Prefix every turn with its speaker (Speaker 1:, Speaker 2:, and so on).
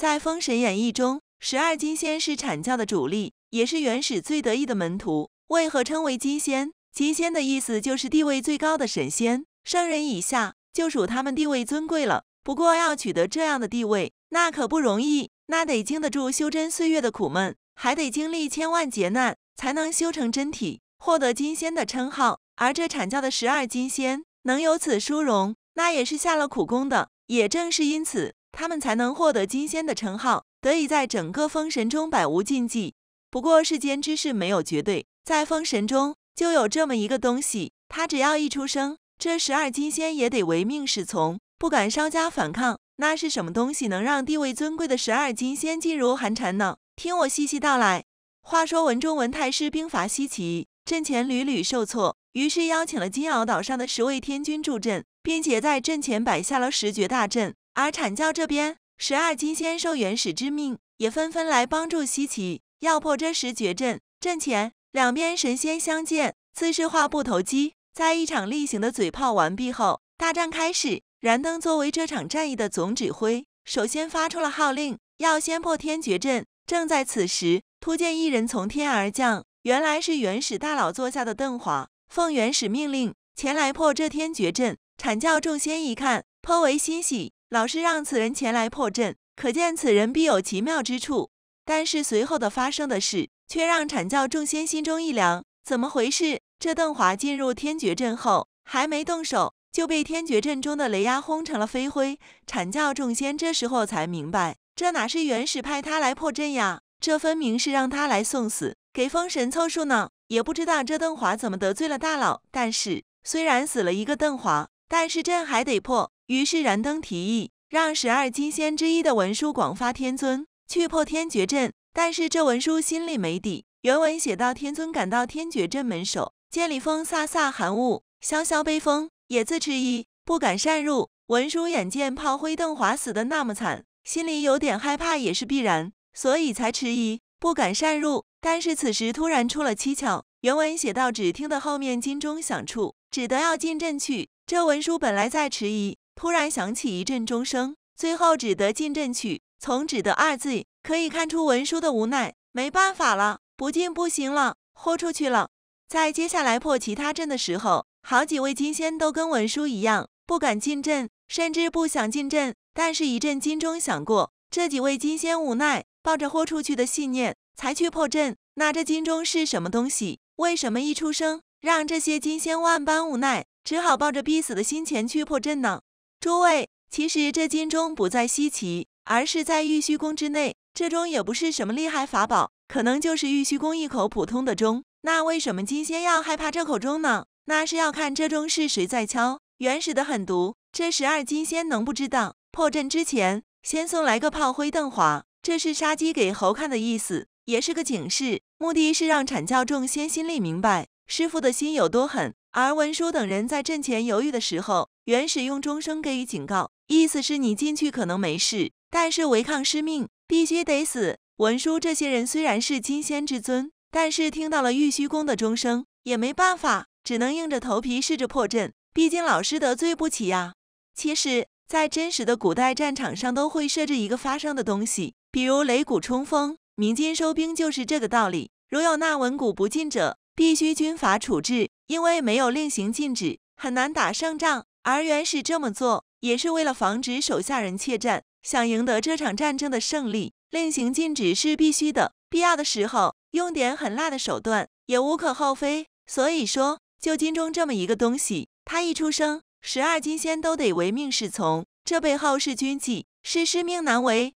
Speaker 1: 在《封神演义》中，十二金仙是阐教的主力，也是元始最得意的门徒。为何称为金仙？金仙的意思就是地位最高的神仙，圣人以下就属他们地位尊贵了。不过要取得这样的地位，那可不容易，那得经得住修真岁月的苦闷，还得经历千万劫难，才能修成真体，获得金仙的称号。而这阐教的十二金仙能有此殊荣，那也是下了苦功的。也正是因此。他们才能获得金仙的称号，得以在整个封神中百无禁忌。不过世间之事没有绝对，在封神中就有这么一个东西，他只要一出生，这十二金仙也得唯命是从，不敢稍加反抗。那是什么东西能让地位尊贵的十二金仙噤入寒蝉呢？听我细细道来。话说文中文太师兵伐西岐，阵前屡屡受挫，于是邀请了金鳌岛上的十位天君助阵，并且在阵前摆下了十绝大阵。而阐教这边，十二金仙受元始之命，也纷纷来帮助西岐，要破这十绝阵。阵前两边神仙相见，自是话不投机。在一场例行的嘴炮完毕后，大战开始。燃灯作为这场战役的总指挥，首先发出了号令，要先破天绝阵。正在此时，突见一人从天而降，原来是元始大佬坐下的邓华，奉元始命令前来破这天绝阵。阐教众仙一看，颇为欣喜。老师让此人前来破阵，可见此人必有奇妙之处。但是随后的发生的事，却让阐教众仙心中一凉。怎么回事？这邓华进入天绝阵后，还没动手，就被天绝阵中的雷压轰成了飞灰。阐教众仙这时候才明白，这哪是元始派他来破阵呀？这分明是让他来送死，给封神凑数呢。也不知道这邓华怎么得罪了大佬。但是虽然死了一个邓华，但是阵还得破。于是燃灯提议让十二金仙之一的文殊广发天尊去破天绝阵，但是这文殊心里没底。原文写到天尊赶到天绝阵门首，见里风飒飒寒雾萧萧悲风，也自迟疑，不敢擅入。文殊眼见炮灰邓华死的那么惨，心里有点害怕，也是必然，所以才迟疑不敢擅入。但是此时突然出了蹊跷，原文写到只听得后面金钟响处，只得要进阵去。这文殊本来在迟疑。突然响起一阵钟声，最后只得进阵去。从“只得”二字可以看出文殊的无奈，没办法了，不进不行了，豁出去了。在接下来破其他阵的时候，好几位金仙都跟文殊一样，不敢进阵，甚至不想进阵。但是，一阵金钟响过，这几位金仙无奈，抱着豁出去的信念才去破阵。那这金钟是什么东西？为什么一出生，让这些金仙万般无奈，只好抱着必死的心前去破阵呢？诸位，其实这金钟不在西岐，而是在玉虚宫之内。这钟也不是什么厉害法宝，可能就是玉虚宫一口普通的钟。那为什么金仙要害怕这口钟呢？那是要看这钟是谁在敲。原始的狠毒，这十二金仙能不知道？破阵之前，先送来个炮灰邓华，这是杀鸡给猴看的意思，也是个警示，目的是让阐教众仙心里明白师傅的心有多狠。而文殊等人在阵前犹豫的时候，元始用钟声给予警告，意思是你进去可能没事，但是违抗师命必须得死。文殊这些人虽然是金仙之尊，但是听到了玉虚宫的钟声也没办法，只能硬着头皮试着破阵，毕竟老师得罪不起呀。其实，在真实的古代战场上，都会设置一个发声的东西，比如擂鼓冲锋、鸣金收兵，就是这个道理。如有那文鼓不进者，必须军法处置。因为没有令行禁止，很难打胜仗。而袁始这么做，也是为了防止手下人怯战，想赢得这场战争的胜利，令行禁止是必须的。必要的时候用点狠辣的手段，也无可厚非。所以说，就金钟这么一个东西，他一出生，十二金仙都得唯命是从。这背后是军纪，是师命难违。